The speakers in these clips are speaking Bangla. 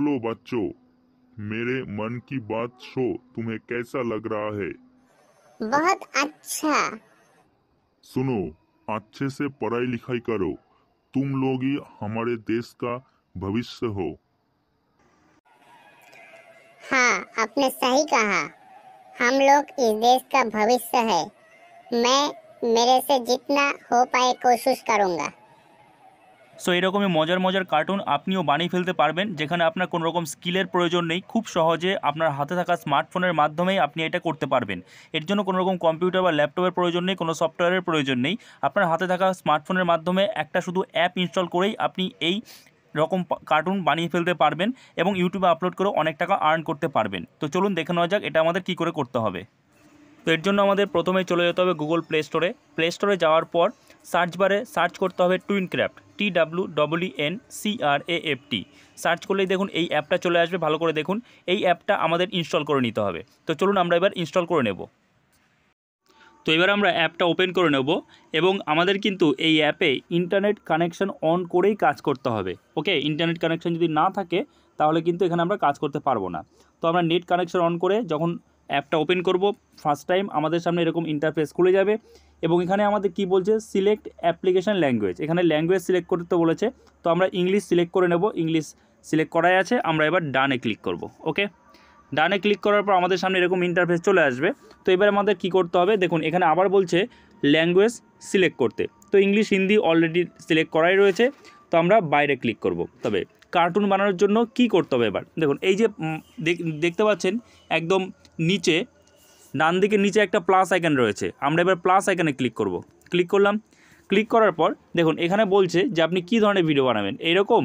बोलो बच्चों मेरे मन की बात शो तुम्हें कैसा लग रहा है बहुत अच्छा सुनो अच्छे से पढ़ाई लिखाई करो तुम लोग ही हमारे देश का भविष्य हो हाँ आपने सही कहा हम लोग इस देश का भविष्य है मैं मेरे से जितना हो पाए कोशिश करूँगा সো এরকমই মজার মজার কার্টুন আপনিও বানিয়ে ফেলতে পারবেন যেখানে আপনার কোনো রকম স্কিলের প্রয়োজন নেই খুব সহজে আপনার হাতে থাকা স্মার্টফোনের মাধ্যমেই আপনি এটা করতে পারবেন এর জন্য কোনো রকম কম্পিউটার বা ল্যাপটপের প্রয়োজন নেই কোনো সফটওয়্যারের প্রয়োজন নেই আপনার হাতে থাকা স্মার্টফোনের মাধ্যমে একটা শুধু অ্যাপ ইনস্টল করেই আপনি এই রকম কার্টুন বানিয়ে ফেলতে পারবেন এবং ইউটিউবে আপলোড করে অনেক টাকা আর্ন করতে পারবেন তো চলুন দেখে নেওয়া যাক এটা আমাদের কি করে করতে হবে তো এর জন্য আমাদের প্রথমে চলে যেতে হবে গুগল প্লে স্টোরে প্লে স্টোরে যাওয়ার পর সার্চ বারে সার্চ করতে হবে twin craft T W W N C R A T search করলেই দেখুন এই অ্যাপটা চলে আসবে ভালো করে দেখুন এই অ্যাপটা আমাদের ইনস্টল করে নিতে হবে তো চলুন আমরা এবার ইনস্টল করে নেব তো এবার আমরা অ্যাপটা ওপেন করে নেব এবং আমাদের কিন্তু এই অ্যাপে ইন্টারনেট কানেকশন অন করেই কাজ করতে হবে ওকে ইন্টারনেট কানেকশন যদি না থাকে তাহলে কিন্তু এখানে আমরা কাজ করতে পারবো না তো আমরা নেট কানেকশন অন করে যখন অ্যাপটা ওপেন করব ফার্স্ট টাইম আমাদের সামনে এরকম ইন্টারফেস খুলে যাবে এবং এখানে আমাদের কি বলছে সিলেক্ট অ্যাপ্লিকেশান ল্যাঙ্গুয়েজ এখানে ল্যাঙ্গুয়েজ সিলেক্ট করতে বলেছে তো আমরা ইংলিশ সিলেক্ট করে নেব ইংলিশ সিলেক্ট করাই আছে আমরা এবার ডানে ক্লিক করব ওকে ডানে ক্লিক করার পর আমাদের সামনে এরকম ইন্টারফেস চলে আসবে তো এবার আমাদের কি করতে হবে দেখুন এখানে আবার বলছে ল্যাঙ্গুয়েজ সিলেক্ট করতে তো ইংলিশ হিন্দি অলরেডি সিলেক্ট করাই রয়েছে তো আমরা বাইরে ক্লিক করব তবে কার্টুন বানানোর জন্য কি করতে হবে এবার দেখুন এই যে দেখতে পাচ্ছেন একদম নিচে ডান দিকে নিচে একটা প্লাস আইকন রয়েছে আমরা এবার প্লাস আইকনে ক্লিক করব ক্লিক করলাম ক্লিক করার পর দেখুন এখানে বলছে যে আপনি কি ধরনের ভিডিও বানাবেন এইরকম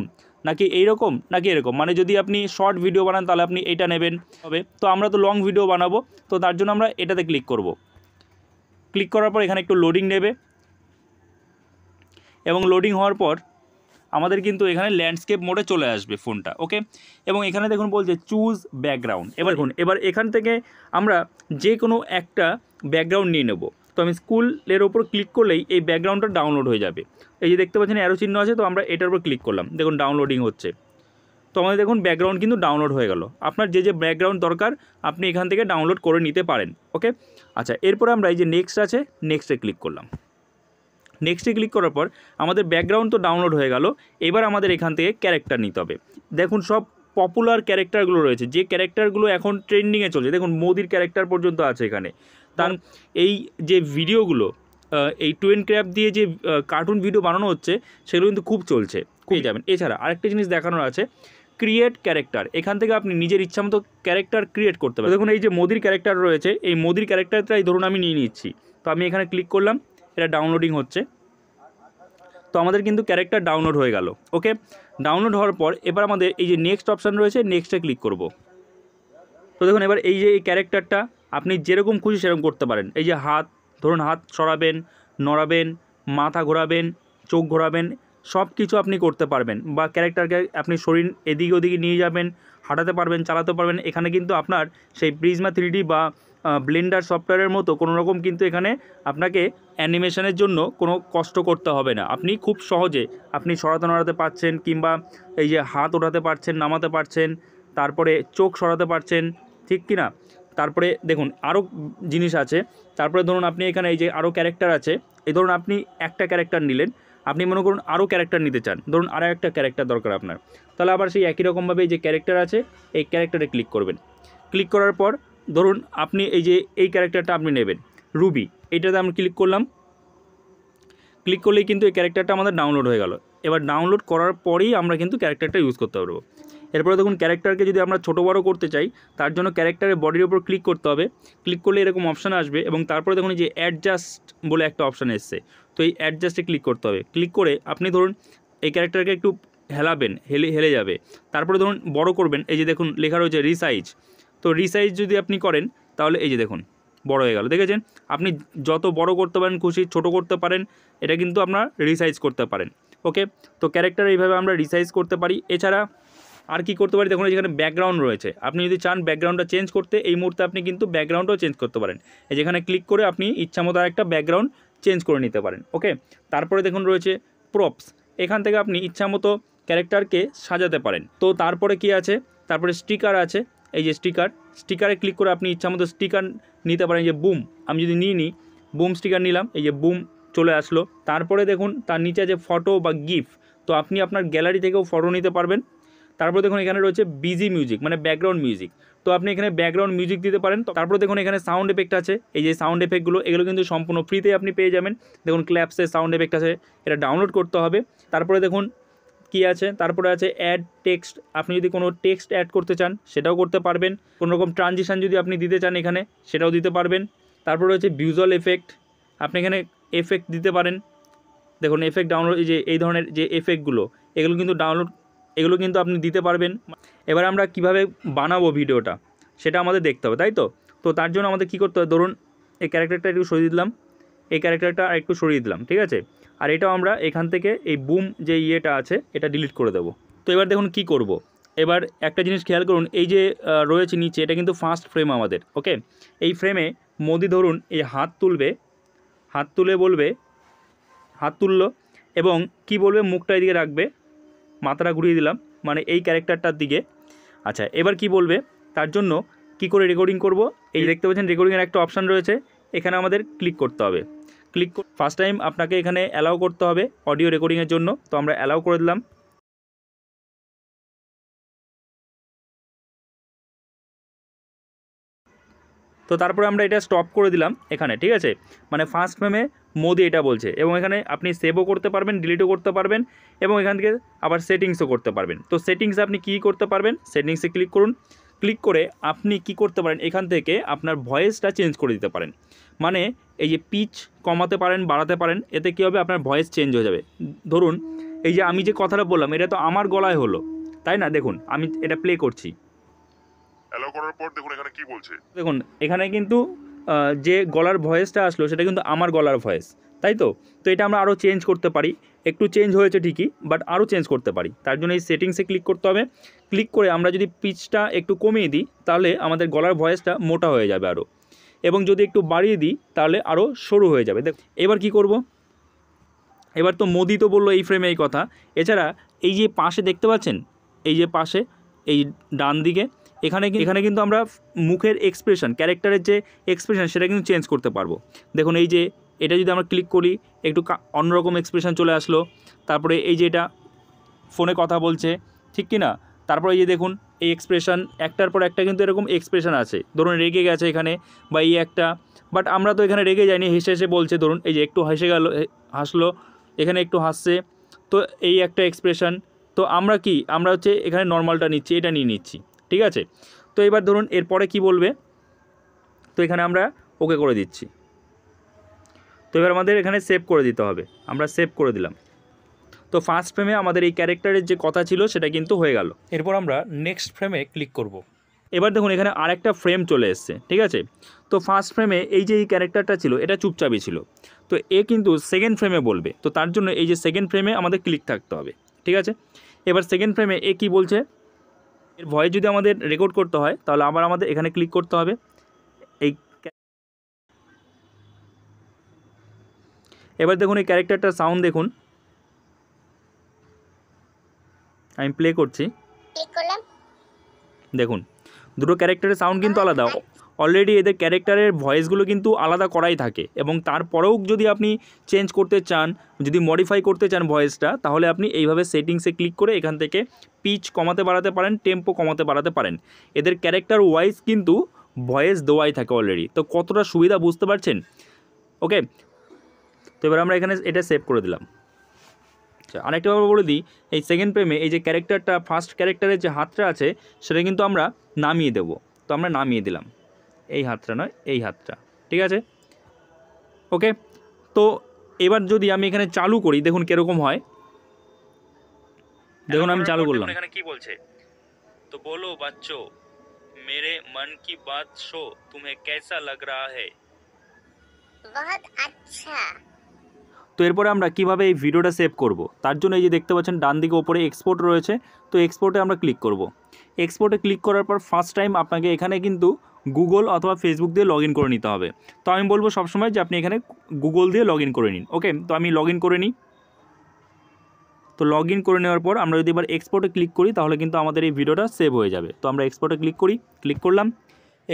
নাকি এইরকম নাকি এরকম মানে যদি আপনি শর্ট ভিডিও বানান তাহলে আপনি এটা নেবেন হবে তো আমরা তো লং ভিডিও বানাবো তো তার জন্য আমরা এটাতে ক্লিক করব ক্লিক করার পর এখানে একটু লোডিং নেবে এবং লোডিং হওয়ার পর আমাদের কিন্তু এখানে ল্যান্ডস্কেপ মোডে চলে আসবে ফোনটা ওকে এবং এখানে দেখুন বলছে চুজ ব্যাকগ্রাউন্ড এবার দেখুন এবার এখান থেকে আমরা যে কোনো একটা ব্যাকগ্রাউন্ড নিয়ে নেব তো আমি স্কুলের ওপর ক্লিক করলেই এই ব্যাকগ্রাউন্ডটা ডাউনলোড হয়ে যাবে এই যে দেখতে পাচ্ছেন অ্যারো চিহ্ন আছে তো আমরা এটার উপর ক্লিক করলাম দেখুন ডাউনলোডিং হচ্ছে তো আমাদের দেখুন ব্যাকগ্রাউন্ড কিন্তু ডাউনলোড হয়ে গেল আপনার যে যে ব্যাকগ্রাউন্ড দরকার আপনি এখান থেকে ডাউনলোড করে নিতে পারেন ওকে আচ্ছা এরপরে আমরা এই যে নেক্সট আছে নেক্সটে ক্লিক করলাম নেক্সটে ক্লিক করার পর আমাদের ব্যাকগ্রাউন্ড তো ডাউনলোড হয়ে গেল এবার আমাদের এখান থেকে ক্যারেক্টার নিতে হবে দেখুন সব পপুলার ক্যারেক্টারগুলো রয়েছে যে ক্যারেক্টারগুলো এখন ট্রেন্ডিংয়ে চলছে দেখুন মোদির ক্যারেক্টার পর্যন্ত আছে এখানে তার এই যে ভিডিওগুলো এই টুয়েন ক্র্যাপ দিয়ে যে কার্টুন ভিডিও বানানো হচ্ছে সেগুলো কিন্তু খুব চলছে খুবই যাবেন এছাড়া আরেকটা জিনিস দেখানোর আছে ক্রিয়েট ক্যারেক্টার এখান থেকে আপনি নিজের ইচ্ছা মতো ক্যারেক্টার ক্রিয়েট করতে পারেন দেখুন এই যে মোদির ক্যারেক্টার রয়েছে এই মোদির ক্যারেক্টারটাই ধরুন আমি নিয়ে নিচ্ছি তো আমি এখানে ক্লিক করলাম এটা ডাউনলোডিং হচ্ছে তো আমাদের কিন্তু ক্যারেক্টার ডাউনলোড হয়ে গেল ওকে ডাউনলোড হওয়ার পর এবার আমাদের এই যে নেক্সট অপশান রয়েছে নেক্সটে ক্লিক করব তো দেখুন এবার এই যে এই ক্যারেক্টারটা আপনি যেরকম খুশি সেরকম করতে পারেন এই যে হাত ধরুন হাত সরাবেন নড়াবেন মাথা ঘোরাবেন চোখ ঘোরাবেন সব কিছু আপনি করতে পারবেন বা ক্যারেক্টারকে আপনি শরীর এদিকে ওদিকে নিয়ে যাবেন হাঁটাতে পারবেন চালাতে পারবেন এখানে কিন্তু আপনার সেই প্রিজমা থ্রি বা ব্লেন্ডার সফটওয়্যারের মতো কোনো রকম কিন্তু এখানে আপনাকে অ্যানিমেশনের জন্য কোনো কষ্ট করতে হবে না আপনি খুব সহজে আপনি সরাতে নড়াতে পারছেন কিংবা এই যে হাত ওঠাতে পারছেন নামাতে পারছেন তারপরে চোখ সরাতে পারছেন ঠিক কি না তারপরে দেখুন আরও জিনিস আছে তারপরে ধরুন আপনি এখানে এই যে আরও ক্যারেক্টার আছে এই ধরুন আপনি একটা ক্যারেক্টার নিলেন আপনি মনে করুন আরও ক্যারেক্টার নিতে চান ধরুন আরও একটা ক্যারেক্টার দরকার আপনার তাহলে আবার সেই একই রকমভাবে যে ক্যারেক্টার আছে এই ক্যারেক্টারে ক্লিক করবেন ক্লিক করার পর ধরুন আপনি এই যে এই ক্যারেক্টারটা আপনি নেবেন রুবি এটাতে আমি ক্লিক করলাম ক্লিক করলেই কিন্তু এই ক্যারেক্টারটা আমাদের ডাউনলোড হয়ে গেল এবার ডাউনলোড করার পরেই আমরা কিন্তু ক্যারেক্টারটা ইউজ করতে পারবো এরপরে দেখুন ক্যারেক্টারকে যদি আমরা ছোটো বড়ো করতে চাই তার জন্য ক্যারেক্টারের বডির ওপর ক্লিক করতে হবে ক্লিক করলে এরকম অপশান আসবে এবং তারপরে দেখুন যে অ্যাডজাস্ট বলে একটা অপশান এসছে তো এই অ্যাডজাস্টে ক্লিক করতে হবে ক্লিক করে আপনি ধরুন এই ক্যারেক্টারকে একটু হেলাবেন হেলে হেলে যাবে তারপরে ধরুন বড় করবেন এই যে দেখুন লেখা রয়েছে রিসাইজ তো রিসাইজ যদি আপনি করেন তাহলে এই যে দেখুন বড় হয়ে গেল দেখেছেন আপনি যত বড় করতে পারেন খুশি ছোট করতে পারেন এটা কিন্তু আপনারা রিসাইজ করতে পারেন ওকে তো ক্যারেক্টার এইভাবে আমরা রিসাইজ করতে পারি এছাড়া আর কি করতে পারি দেখুন যেখানে ব্যাকগ্রাউন্ড রয়েছে আপনি যদি চান ব্যাকগ্রাউন্ডটা চেঞ্জ করতে এই মুহূর্তে আপনি কিন্তু ব্যাকগ্রাউন্ডও চেঞ্জ করতে পারেন যেখানে ক্লিক করে আপনি ইচ্ছামতো আরেকটা ব্যাকগ্রাউন্ড চেঞ্জ করে নিতে পারেন ওকে তারপরে দেখুন রয়েছে প্রপস এখান থেকে আপনি ইচ্ছামতো ক্যারেক্টারকে সাজাতে পারেন তো তারপরে কি আছে তারপরে স্টিকার আছে এই যে স্টিকার স্টিকারে ক্লিক করে আপনি ইচ্ছামতো স্টিকার নিতে পারেন যে বুম আমি যদি নিয়ে নিই বুম স্টিকার নিলাম এই যে বুম চলে আসলো তারপরে দেখুন তার নিচে আছে ফটো বা গিফট তো আপনি আপনার গ্যালারি থেকেও ফটো নিতে পারবেন তারপর দেখুন এখানে রয়েছে বিজি মিউজিক মানে ব্যাকগ্রাউন্ড মিউজিক তো আপনি এখানে ব্যাকগ্রাউন্ড মিউজিক দিতে পারেন তো তারপর দেখুন এখানে সাউন্ড এফেক্ট আছে এই যে সাউন্ড এফেক্টগুলো এগুলো কিন্তু সম্পূর্ণ ফ্রিতে আপনি পেয়ে যাবেন দেখুন ক্ল্যাপসের সাউন্ড এফেক্ট আছে এটা ডাউনলোড করতে হবে তারপরে দেখুন কি আছে তারপরে আছে অ্যাড টেক্সট আপনি যদি কোনো টেক্সট অ্যাড করতে চান সেটাও করতে পারবেন কোনো রকম ট্রানজিশান যদি আপনি দিতে চান এখানে সেটাও দিতে পারবেন তারপরে রয়েছে ভিউজুয়াল এফেক্ট আপনি এখানে এফেক্ট দিতে পারেন দেখুন এফেক্ট ডাউনলোড যে এই ধরনের যে এফেক্টগুলো এগুলো কিন্তু ডাউনলোড এগুলো কিন্তু আপনি দিতে পারবেন এবার আমরা কিভাবে বানাবো ভিডিওটা সেটা আমাদের দেখতে হবে তাই তো তো তার জন্য আমাদের কি করতে হবে ধরুন এই ক্যারেক্টারটা একটু সরিয়ে দিলাম এই ক্যারেক্টারটা একটু সরিয়ে দিলাম ঠিক আছে আর এটাও আমরা এখান থেকে এই বুম যে ইয়েটা আছে এটা ডিলিট করে দেবো তো এবার দেখুন কি করব। এবার একটা জিনিস খেয়াল করুন এই যে রয়েছে নিচে এটা কিন্তু ফার্স্ট ফ্রেম আমাদের ওকে এই ফ্রেমে মোদি ধরুন এই হাত তুলবে হাত তুলে বলবে হাত তুললো এবং কি বলবে মুখটা এদিকে রাখবে মাথাটা ঘুরিয়ে দিলাম মানে এই ক্যারেক্টারটার দিকে আচ্ছা এবার কি বলবে তার জন্য কি করে রেকর্ডিং করব এই দেখতে পাচ্ছেন রেকর্ডিংয়ের একটা অপশান রয়েছে এখানে আমাদের ক্লিক করতে হবে ক্লিক ফার্স্ট টাইম আপনাকে এখানে অ্যালাউ করতে হবে অডিও রেকর্ডিংয়ের জন্য তো আমরা অ্যালাউ করে দিলাম তো তারপরে আমরা এটা স্টপ করে দিলাম এখানে ঠিক আছে মানে ফার্স্ট ফ্রেমে মোদি এটা বলছে এবং এখানে আপনি সেভও করতে পারবেন ডিলিটও করতে পারবেন এবং এখান থেকে আবার সেটিংসও করতে পারবেন তো সেটিংসে আপনি কী করতে পারবেন সেটিংসে ক্লিক করুন ক্লিক করে আপনি কি করতে পারেন এখান থেকে আপনার ভয়েসটা চেঞ্জ করে দিতে পারেন মানে এই যে পিচ কমাতে পারেন বাড়াতে পারেন এতে কী হবে আপনার ভয়েস চেঞ্জ হয়ে যাবে ধরুন এই যে আমি যে কথাটা বললাম এটা তো আমার গলায় হলো তাই না দেখুন আমি এটা প্লে করছি বলছে দেখুন এখানে কিন্তু যে গলার ভয়েসটা আসলো সেটা কিন্তু আমার গলার ভয়েস তাই তো তো এটা আমরা আরও চেঞ্জ করতে পারি একটু চেঞ্জ হয়েছে ঠিকই বাট আরও চেঞ্জ করতে পারি তার জন্য এই সেটিংসে ক্লিক করতে হবে ক্লিক করে আমরা যদি পিচটা একটু কমিয়ে দিই তাহলে আমাদের গলার ভয়েসটা মোটা হয়ে যাবে আরও এবং যদি একটু বাড়িয়ে দিই তাহলে আরও সরু হয়ে যাবে দেখ এবার কি করব। এবার তো মোদি তো বললো এই ফ্রেমে এই কথা এছাড়া এই যে পাশে দেখতে পাচ্ছেন এই যে পাশে এই ডান দিকে এখানে এখানে কিন্তু আমরা মুখের এক্সপ্রেশন ক্যারেক্টারের যে এক্সপ্রেশন সেটা কিন্তু চেঞ্জ করতে পারবো দেখুন এই যে এটা যদি আমরা ক্লিক করি একটু অন্যরকম এক্সপ্রেশন চলে আসলো তারপরে এই যে এটা ফোনে কথা বলছে ঠিক কি না তারপরে এই যে দেখুন এই এক্সপ্রেশন একটার পর একটা কিন্তু এরকম এক্সপ্রেশন আছে ধরুন রেগে গেছে এখানে বা এই একটা বাট আমরা তো এখানে রেগে যাইনি হেসে হেসে বলছে ধরুন এই যে একটু হেসে গেল হাসলো এখানে একটু হাসছে তো এই একটা এক্সপ্রেশন তো আমরা কি আমরা হচ্ছে এখানে নর্মালটা নিচ্ছি এটা নিয়ে নিচ্ছি ঠিক আছে তো এবার ধরুন এরপরে কি বলবে তো এখানে আমরা ওকে করে দিচ্ছি তো এবার আমাদের এখানে সেভ করে দিতে হবে আমরা সেভ করে দিলাম তো ফার্স্ট ফ্রেমে আমাদের এই ক্যারেক্টারের যে কথা ছিল সেটা কিন্তু হয়ে গেল এরপর আমরা নেক্সট ফ্রেমে ক্লিক করব। এবার দেখুন এখানে আরেকটা ফ্রেম চলে এসছে ঠিক আছে তো ফার্স্ট ফ্রেমে এই যে এই ক্যারেক্টারটা ছিল এটা চুপচাপই ছিল তো এ কিন্তু সেকেন্ড ফ্রেমে বলবে তো তার জন্য এই যে সেকেন্ড ফ্রেমে আমাদের ক্লিক থাকতে হবে ঠিক আছে এবার সেকেন্ড ফ্রেমে এ কি বলছে এর ভয়েস যদি আমাদের রেকর্ড করতে হয় তাহলে আবার আমাদের এখানে ক্লিক করতে হবে এই এবার দেখুন এই ক্যারেক্টারটার সাউন্ড দেখুন আমি প্লে করছি দেখুন দুটো ক্যারেক্টারের সাউন্ড কিন্তু আলাদা অলরেডি এদের ক্যারেক্টারের ভয়েসগুলো কিন্তু আলাদা করাই থাকে এবং তারপরেও যদি আপনি চেঞ্জ করতে চান যদি মডিফাই করতে চান ভয়েসটা তাহলে আপনি এইভাবে সেটিংসে ক্লিক করে এখান থেকে পিচ কমাতে বাড়াতে পারেন টেম্পো কমাতে বাড়াতে পারেন এদের ক্যারেক্টার ওয়াইজ কিন্তু ভয়েস দেওয়াই থাকে অলরেডি তো কতটা সুবিধা বুঝতে পারছেন ওকে তো এবার আমরা এখানে এটা সেভ করে দিলাম আচ্ছা আরেকটা ব্যাপার বলে দিই এই সেকেন্ড প্রেমে এই যে ক্যারেক্টারটা ফার্স্ট ক্যারেক্টারের যে হাতটা আছে সেটা কিন্তু আমরা নামিয়ে দেব তো আমরা নামিয়ে দিলাম এই হাতটা নয় এই হাতটা ঠিক আছে ওকে তো এবার যদি আমি এখানে চালু করি দেখুন কীরকম হয় দেখুন আমি চালু করলাম এখানে কি বলছে তো বলো বাচ্চো মেরে মন কি বাত শো তুমি কেসা লাগ রাহা হে আচ্ছা তো এরপরে আমরা কিভাবে এই ভিডিওটা সেভ করব তার জন্য এই যে দেখতে পাচ্ছেন ডান দিকে ওপরে এক্সপোর্ট রয়েছে তো এক্সপোর্টে আমরা ক্লিক করব এক্সপোর্টে ক্লিক করার পর ফার্স্ট টাইম আপনাকে এখানে কিন্তু গুগল অথবা ফেসবুক দিয়ে লগ করে নিতে হবে তো আমি বলবো সবসময় যে আপনি এখানে গুগল দিয়ে লগ করে নিন ওকে তো আমি লগ করে নিই তো লগ করে নেওয়ার পর আমরা যদি এবার এক্সপোর্টে ক্লিক করি তাহলে কিন্তু আমাদের এই ভিডিওটা সেভ হয়ে যাবে তো আমরা এক্সপোর্টে ক্লিক করি ক্লিক করলাম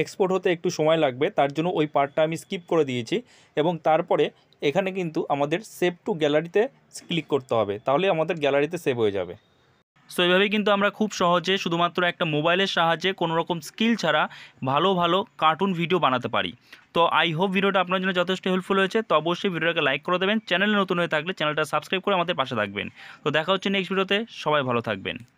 এক্সপোর্ট হতে একটু সময় লাগবে তার জন্য ওই পার্টটা আমি স্কিপ করে দিয়েছি এবং তারপরে এখানে কিন্তু আমাদের সেভ টু গ্যালারিতে ক্লিক করতে হবে তাহলে আমাদের গ্যালারিতে সেভ হয়ে যাবে সো এভাবে কিন্তু আমরা খুব সহজে শুধুমাত্র একটা মোবাইলের সাহায্যে কোনো রকম স্কিল ছাড়া ভালো ভালো কার্টুন ভিডিও বানাতে পারি তো আই হোপ ভিডিওটা আপনার জন্য যথেষ্ট হেল্পফুল হয়েছে তো অবশ্যই ভিডিওটাকে লাইক করে দেবেন চ্যানেলে নতুন হয়ে থাকলে চ্যানেলটা সাবস্ক্রাইব করে আমাদের পাশে থাকবেন তো দেখা হচ্ছে নেক্সট ভিডিওতে সবাই ভালো থাকবেন